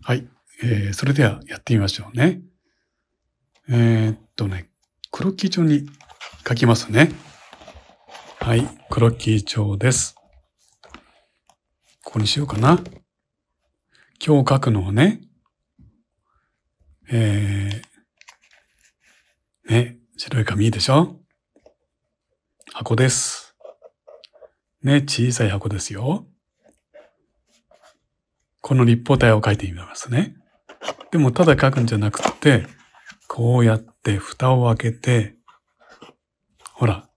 はい。えー、それではやってみましょうね。えー、っとね、クロッキー帳に書きますね。はい。クロッキー帳です。ここにしようかな。今日書くのはね、えー、ね、白い紙でしょ箱です。ね、小さい箱ですよ。この立方体を書いてみますね。でもただ書くんじゃなくて、こうやって蓋を開けて、ほら、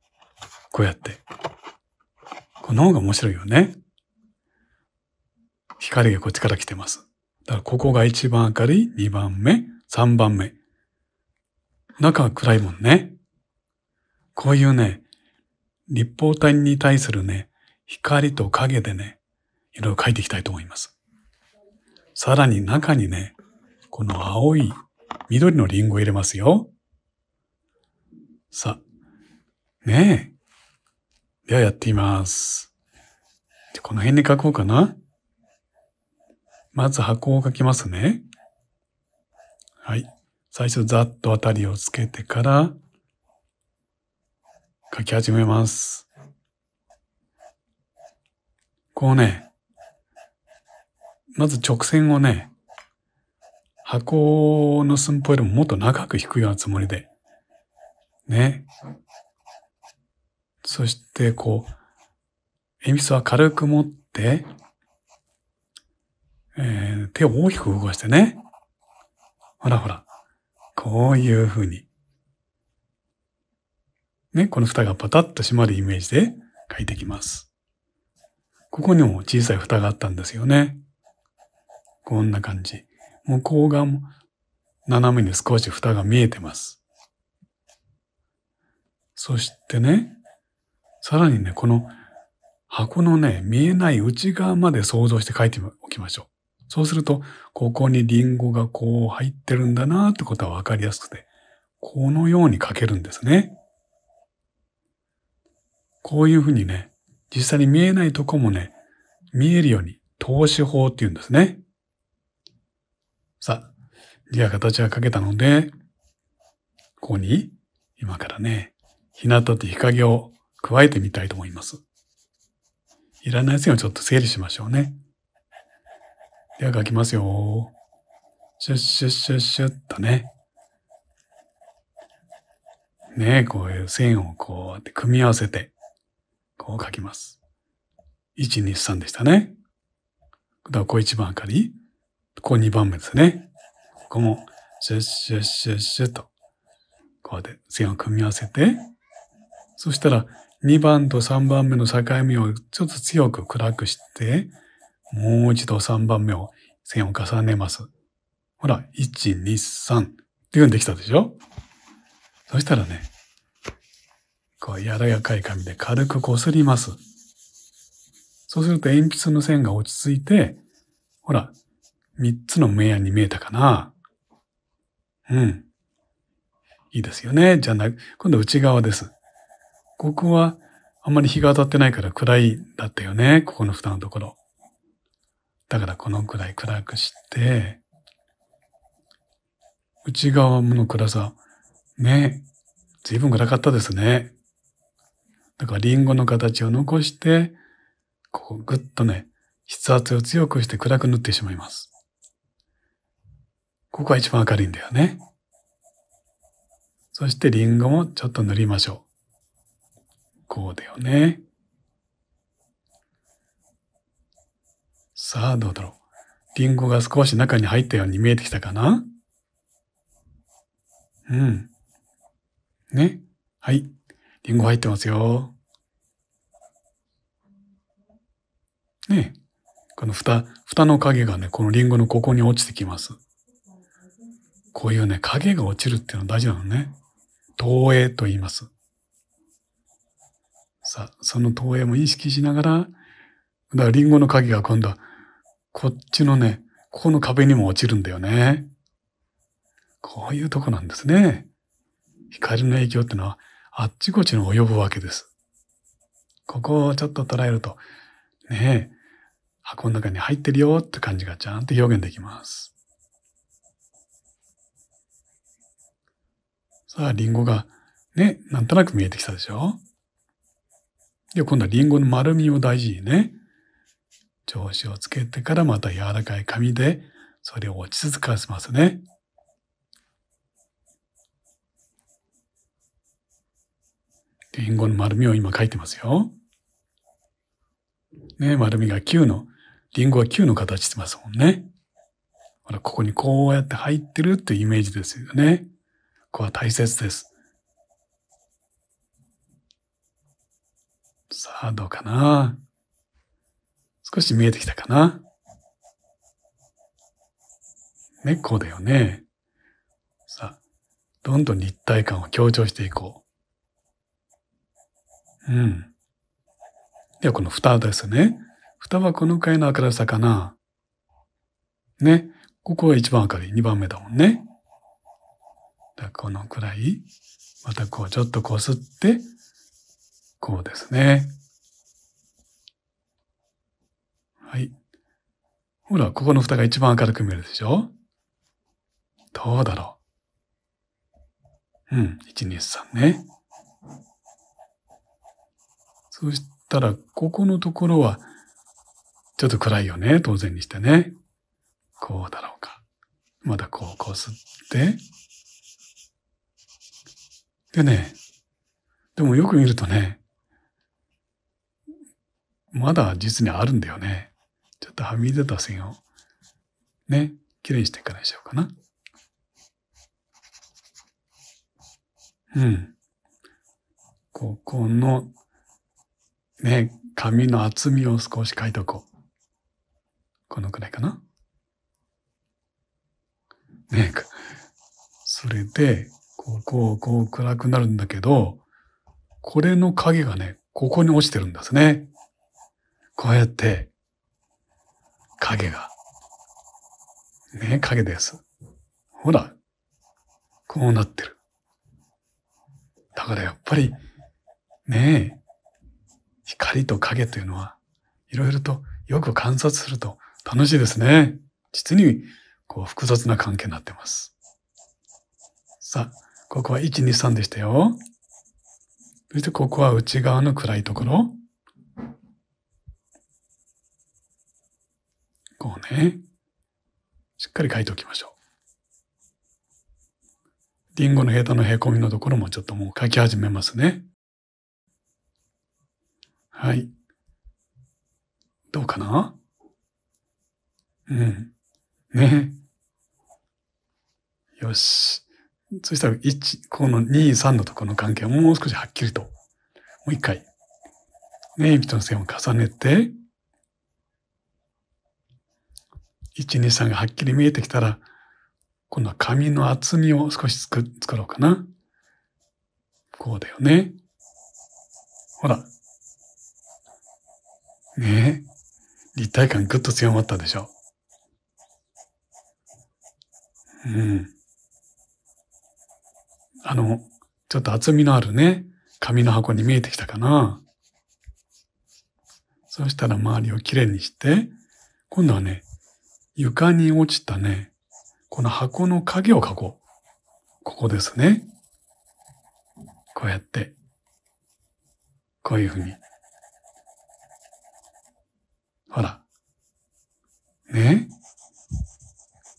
こうやって。この方が面白いよね。光がこっちから来てます。だからここが1番明るい、2番目、3番目。中は暗いもんね。こういうね、立方体に対するね、光と影でね、いろいろ書いていきたいと思います。さらに中にね、この青い、緑のリンゴ入れますよ。さ、ねえ。ではやってみます。この辺に書こうかな。まず箱を書きますね。はい。最初ざっとあたりをつけてから書き始めます。こうね、まず直線をね、箱の寸法よりももっと長く引くようなつもりで。ね。そして、こう、鉛筆は軽く持って、えー、手を大きく動かしてね。ほらほら。こういう風に。ね、この蓋がパタッと閉まるイメージで書いていきます。ここにも小さい蓋があったんですよね。こんな感じ。向こう側も斜めに少し蓋が見えてます。そしてね、さらにね、この箱のね、見えない内側まで想像して書いておきましょう。そうすると、ここにリンゴがこう入ってるんだなってことはわかりやすくて、このように書けるんですね。こういうふうにね、実際に見えないとこもね、見えるように投資法っていうんですね。さあ、字や形が書けたので、ここに今からね、日向と日陰を加えてみたいと思います。いらない線をちょっと整理しましょうね。では書きますよ。シュッシュッシュッシュッとね。ねえ、こういう線をこうやって組み合わせて、こう書きます。1、2、3でしたね。だからう一番明かり。ここ2番目ですね。ここも、シュッシュッシュッシュッと、こうやって線を組み合わせて、そしたら、2番と3番目の境目をちょっと強く暗くして、もう一度3番目を線を重ねます。ほら、1、2、3っていうのできたでしょそしたらね、こう柔らかい紙で軽く擦ります。そうすると鉛筆の線が落ち着いて、ほら、三つの明暗に見えたかな。うん。いいですよね。じゃなく、今度内側です。ここはあんまり日が当たってないから暗いだったよね。ここの蓋のところ。だからこのくらい暗くして、内側の暗さ。ね。随分暗かったですね。だからリンゴの形を残して、ここぐっとね、筆圧を強くして暗く塗ってしまいます。ここが一番明るいんだよね。そしてリンゴもちょっと塗りましょう。こうだよね。さあ、どうだろう。リンゴが少し中に入ったように見えてきたかなうん。ね。はい。リンゴ入ってますよ。ねこの蓋、蓋の影がね、このリンゴのここに落ちてきます。こういうね、影が落ちるっていうのは大事なのね。投影と言います。さあ、その投影も意識しながら、だからリンゴの影が今度は、こっちのね、ここの壁にも落ちるんだよね。こういうとこなんですね。光の影響ってのは、あっちこっちに及ぶわけです。ここをちょっと捉えると、ねえ、箱の中に入ってるよって感じがちゃんと表現できます。さあ、リンゴがね、なんとなく見えてきたでしょで、今度はリンゴの丸みを大事にね、調子をつけてからまた柔らかい紙で、それを落ち着かせますね。リンゴの丸みを今書いてますよ。ね、丸みが9の、リンゴは9の形してますもんね。ほら、ここにこうやって入ってるっていうイメージですよね。こは大切です。さあ、どうかな少し見えてきたかな猫だよね。さあ、どんどん立体感を強調していこう。うん。では、この蓋ですね。蓋はこのくらいの明るさかな。ね。ここは一番明るい。二番目だもんね。このくらい、またこうちょっとこすって、こうですね。はい。ほら、ここの蓋が一番明るく見えるでしょどうだろううん、1、2、3ね。そしたら、ここのところは、ちょっと暗いよね、当然にしてね。こうだろうか。またこう、こすって。でね、でもよく見るとね、まだ実にあるんだよね。ちょっとはみ出た線を、ね、きれいにしていかないでしょうかな。うん。ここの、ね、紙の厚みを少し書いとこう。このくらいかな。ね、それで、こう、こう、こう暗くなるんだけど、これの影がね、ここに落ちてるんですね。こうやって、影が。ね、影です。ほら、こうなってる。だからやっぱり、ねえ、光と影というのは、いろいろとよく観察すると楽しいですね。実に、こう、複雑な関係になってます。さあ、ここは1、2、3でしたよ。そしてここは内側の暗いところ。こうね。しっかり書いておきましょう。リンゴのヘタの凹みのところもちょっともう書き始めますね。はい。どうかなうん。ね。よし。そしたら、1、この2、3のところの関係をもう少しはっきりと、もう一回、ね、指との線を重ねて、1、2、3がはっきり見えてきたら、今度は紙の厚みを少し作ろうかな。こうだよね。ほら。ねえ。立体感ぐっと強まったでしょ。うん。あの、ちょっと厚みのあるね、紙の箱に見えてきたかな。そしたら周りをきれいにして、今度はね、床に落ちたね、この箱の影を描こう。ここですね。こうやって、こういうふうに。ほら。ね。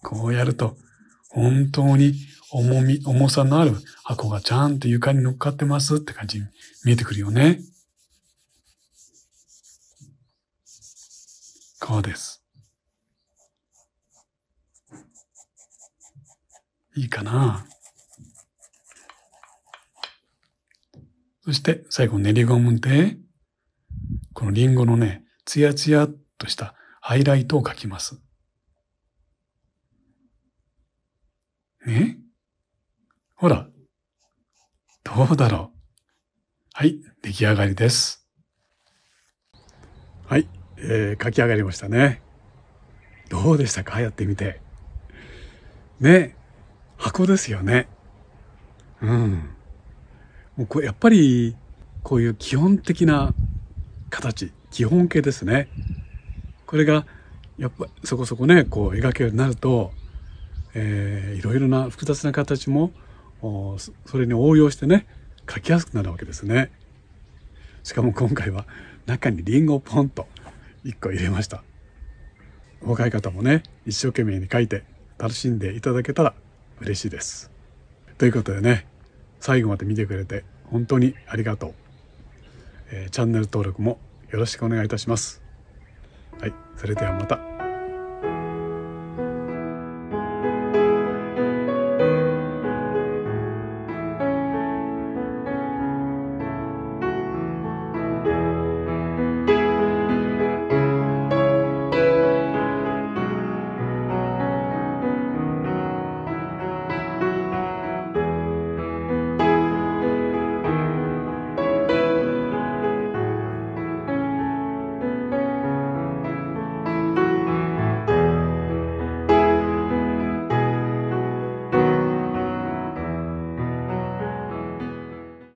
こうやると、本当に重み、重さのある箱がちゃんと床に乗っかってますって感じに見えてくるよね。こうです。いいかなそして最後練りゴムで、このリンゴのね、ツヤツヤっとしたハイライトを描きます。ねほら、どうだろう。はい、出来上がりです。はい、えー、書き上がりましたね。どうでしたかやってみて。ね、箱ですよね。うん。もうこれやっぱり、こういう基本的な形、基本形ですね。これが、やっぱそこそこね、こう描けるようになると、えー、いろいろな複雑な形もそれに応用してね書きやすくなるわけですねしかも今回は中にりんごをポンと1個入れました若い方もね一生懸命に書いて楽しんでいただけたら嬉しいですということでね最後まで見てくれて本当にありがとう、えー、チャンネル登録もよろしくお願いいたしますはいそれではまた